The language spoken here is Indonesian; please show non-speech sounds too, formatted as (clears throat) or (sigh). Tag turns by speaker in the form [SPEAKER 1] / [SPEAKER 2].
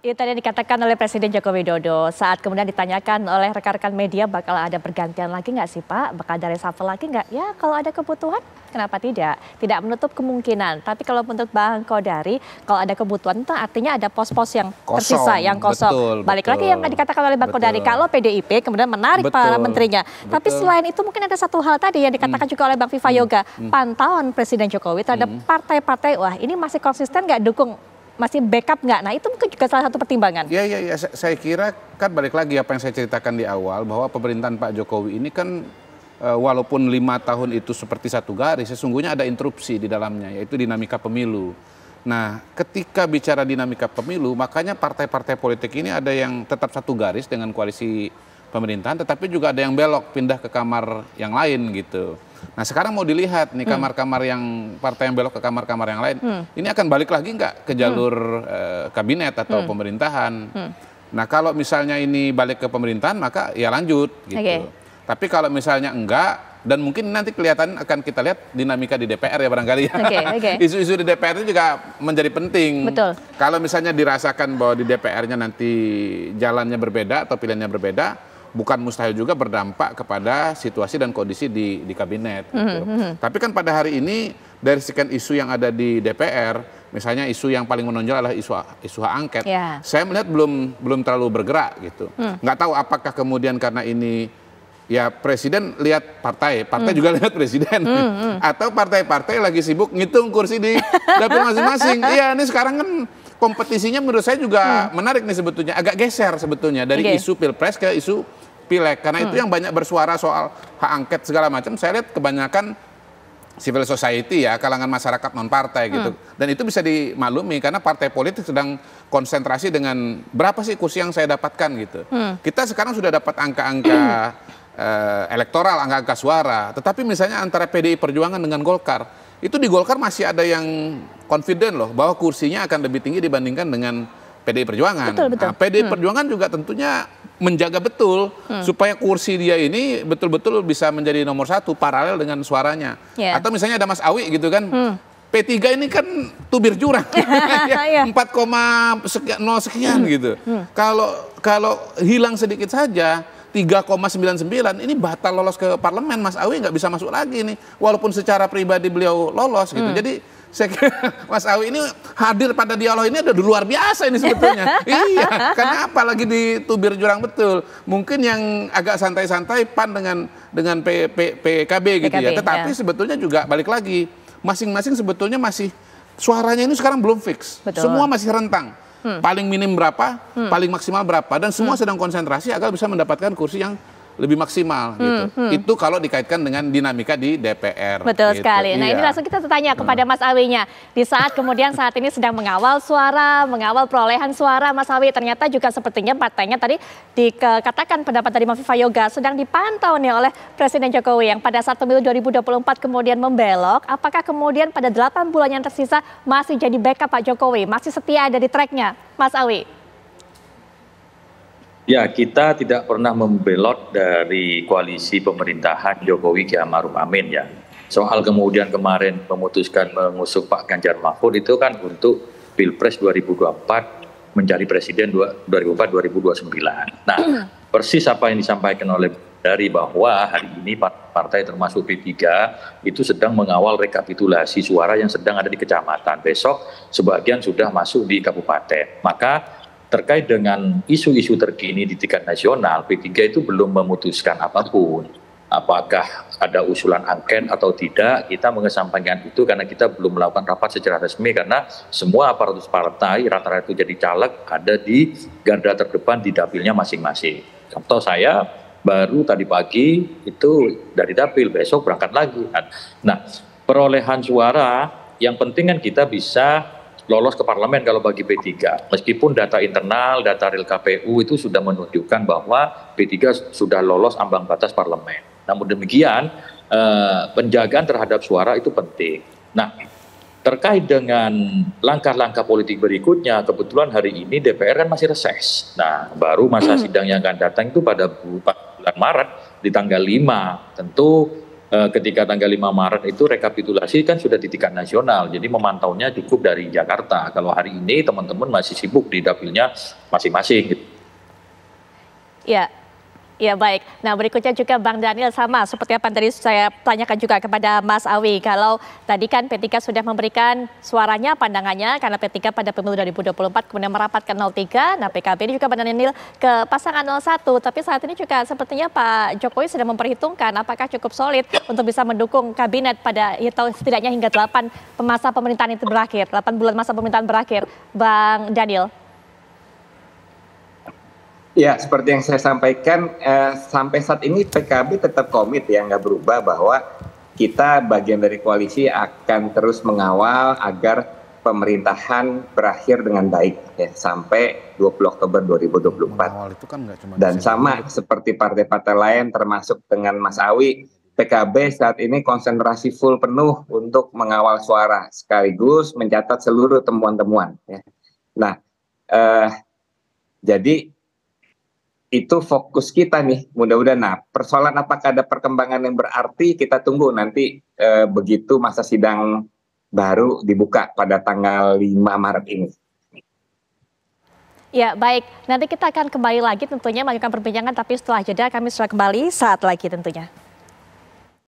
[SPEAKER 1] Itu tadi dikatakan oleh Presiden Joko Widodo. Saat kemudian ditanyakan oleh rekan-rekan media bakal ada pergantian lagi nggak sih Pak? Bakal ada reshuffle lagi nggak? Ya kalau ada kebutuhan kenapa tidak? Tidak menutup kemungkinan. Tapi kalau untuk Bang Kodari, kalau ada kebutuhan itu artinya ada pos-pos yang kosong, tersisa, yang kosong. Betul, Balik betul, lagi yang dikatakan oleh Bang betul. Kodari, kalau PDIP kemudian menarik betul, para menterinya. Betul. Tapi selain itu mungkin ada satu hal tadi yang dikatakan hmm. juga oleh Bang Viva hmm. Yoga, hmm. pantauan Presiden Jokowi terhadap hmm. partai-partai, hmm. wah ini masih konsisten nggak dukung masih backup nggak? Nah itu mungkin juga salah satu pertimbangan. iya iya
[SPEAKER 2] ya, ya, ya. saya kira kan balik lagi apa yang saya ceritakan di awal bahwa pemerintahan Pak Jokowi ini kan eh, walaupun lima tahun itu seperti satu garis, sesungguhnya ada interupsi di dalamnya yaitu dinamika pemilu. Nah, ketika bicara dinamika pemilu, makanya partai-partai politik ini ada yang tetap satu garis dengan koalisi pemerintahan, tetapi juga ada yang belok pindah ke kamar yang lain gitu. Nah sekarang mau dilihat nih hmm. kamar-kamar yang partai yang belok ke kamar-kamar yang lain, hmm. ini akan balik lagi nggak ke hmm. jalur hmm. eh, kabinet atau hmm. pemerintahan? Hmm. Nah kalau misalnya ini balik ke pemerintahan maka ya lanjut gitu. Okay. Tapi kalau misalnya enggak dan mungkin nanti kelihatan akan kita lihat dinamika di DPR ya barangkali ya. Okay, okay. (laughs) Isu-isu di DPR itu juga menjadi penting. Betul. Kalau misalnya dirasakan bahwa di DPR-nya nanti jalannya berbeda atau pilihannya berbeda, bukan mustahil juga berdampak kepada situasi dan kondisi di, di kabinet. Mm -hmm. Tapi kan pada hari ini dari sekian isu yang ada di DPR, misalnya isu yang paling menonjol adalah isu isu hak angket. Yeah. Saya melihat belum belum terlalu bergerak gitu. Mm. Nggak tahu apakah kemudian karena ini ya presiden lihat partai, partai mm. juga (laughs) lihat presiden, mm, mm. atau partai-partai lagi sibuk ngitung kursi di (laughs) dapil masing-masing. Iya, ini sekarang kan kompetisinya menurut saya juga hmm. menarik nih sebetulnya agak geser sebetulnya dari okay. isu pilpres ke isu pileg karena hmm. itu yang banyak bersuara soal hak angket segala macam saya lihat kebanyakan civil society ya kalangan masyarakat non partai gitu hmm. dan itu bisa dimaklumi karena partai politik sedang konsentrasi dengan berapa sih kursi yang saya dapatkan gitu hmm. kita sekarang sudah dapat angka-angka (clears throat) eh, elektoral angka-angka suara tetapi misalnya antara PDI Perjuangan dengan Golkar itu di Golkar masih ada yang confident loh bahwa kursinya akan lebih tinggi dibandingkan dengan PDI Perjuangan betul, betul. Nah, PDI hmm. Perjuangan juga tentunya menjaga betul hmm. supaya kursi dia ini betul-betul bisa menjadi nomor satu paralel dengan suaranya. Yeah. Atau misalnya ada Mas Awi gitu kan. Hmm. P3 ini kan tubir jurang. (laughs) Iya. (laughs) empat 4,0 sekian, sekian hmm. gitu. Hmm. Kalau kalau hilang sedikit saja 3,99 ini batal lolos ke parlemen Mas Awi nggak bisa masuk lagi nih walaupun secara pribadi beliau lolos gitu. Hmm. Jadi saya kira Mas Awi ini hadir pada dialog ini ada luar biasa ini sebetulnya. (laughs) iya, karena apa lagi di tubir jurang betul. Mungkin yang agak santai-santai pan dengan dengan P, P, PKB gitu PKB, ya. Tetapi ya. sebetulnya juga balik lagi masing-masing sebetulnya masih suaranya ini sekarang belum fix. Betul. Semua masih rentang. Hmm. Paling minim berapa, hmm. paling maksimal berapa dan semua hmm. sedang konsentrasi agar bisa mendapatkan kursi yang lebih maksimal hmm, gitu. Hmm. Itu kalau dikaitkan dengan dinamika di DPR. Betul gitu. sekali. Nah, iya. ini langsung
[SPEAKER 1] kita tanya kepada hmm. Mas Awi Di saat kemudian saat ini sedang mengawal suara, mengawal perolehan suara Mas Awi ternyata juga sepertinya partainya tadi dikatakan pendapat dari Viva Yoga sedang dipantau nih oleh Presiden Jokowi yang pada saat pemilu 2024 kemudian membelok, apakah kemudian pada delapan bulan yang tersisa masih jadi backup Pak Jokowi, masih setia ada di tracknya, Mas Awi?
[SPEAKER 3] Ya, kita tidak pernah membelot dari koalisi pemerintahan Jokowi Kiai Maruf Amin ya. Soal kemudian kemarin memutuskan mengusung Pak Ganjar Mahfud itu kan untuk Pilpres 2024 mencari presiden 2024 2029 Nah, (clears throat) persis apa yang disampaikan oleh dari bahwa hari ini partai termasuk P3 itu sedang mengawal rekapitulasi suara yang sedang ada di kecamatan. Besok sebagian sudah masuk di kabupaten. Maka terkait dengan isu-isu terkini di tingkat nasional, P3 itu belum memutuskan apapun. Apakah ada usulan angket atau tidak, kita mengesampingkan itu karena kita belum melakukan rapat secara resmi karena semua aparatus partai rata-rata itu jadi caleg ada di garda terdepan di dapilnya masing-masing. Contoh saya baru tadi pagi itu dari dapil, besok berangkat lagi. Nah, perolehan suara yang penting kan kita bisa lolos ke parlemen kalau bagi P3. Meskipun data internal, data real KPU itu sudah menunjukkan bahwa P3 sudah lolos ambang batas parlemen. Namun demikian, eh, penjagaan terhadap suara itu penting. Nah, terkait dengan langkah-langkah politik berikutnya, kebetulan hari ini DPR kan masih reses. Nah, baru masa hmm. sidang yang akan datang itu pada bulan Maret di tanggal 5. Tentu Eh, ketika tanggal 5 Maret itu rekapitulasi kan sudah di tingkat nasional. Jadi memantaunya cukup dari Jakarta. Kalau hari ini teman-teman masih sibuk di dapilnya masing-masing. Gitu.
[SPEAKER 1] Ya, Ya baik, nah berikutnya juga Bang Daniel sama seperti apa tadi saya tanyakan juga kepada Mas Awi. Kalau tadi kan P3 sudah memberikan suaranya, pandangannya karena P3 pada pemilu 2024 kemudian merapat ke 03. Nah PKB ini juga Bang Daniel ke pasangan 01. Tapi saat ini juga sepertinya Pak Jokowi sedang memperhitungkan apakah cukup solid untuk bisa mendukung kabinet pada atau ya, setidaknya hingga 8 masa pemerintahan itu berakhir, 8 bulan masa pemerintahan berakhir. Bang Daniel.
[SPEAKER 2] Ya, seperti yang saya sampaikan, eh, sampai saat ini PKB tetap komit ya, nggak berubah bahwa kita bagian dari koalisi akan terus mengawal agar pemerintahan berakhir dengan baik ya, sampai 20 Oktober 2024. Itu kan cuma Dan sama seperti partai-partai lain termasuk dengan Mas Awi, PKB saat ini konsentrasi full penuh untuk mengawal suara sekaligus mencatat seluruh temuan-temuan. Ya. Nah, eh, jadi itu fokus kita nih mudah-mudahan nah persoalan apakah ada perkembangan yang berarti kita tunggu nanti e, begitu masa sidang baru dibuka pada tanggal 5 Maret ini
[SPEAKER 1] Ya baik, nanti kita akan kembali lagi tentunya melanjutkan perbincangan tapi setelah jeda kami sudah kembali saat lagi tentunya.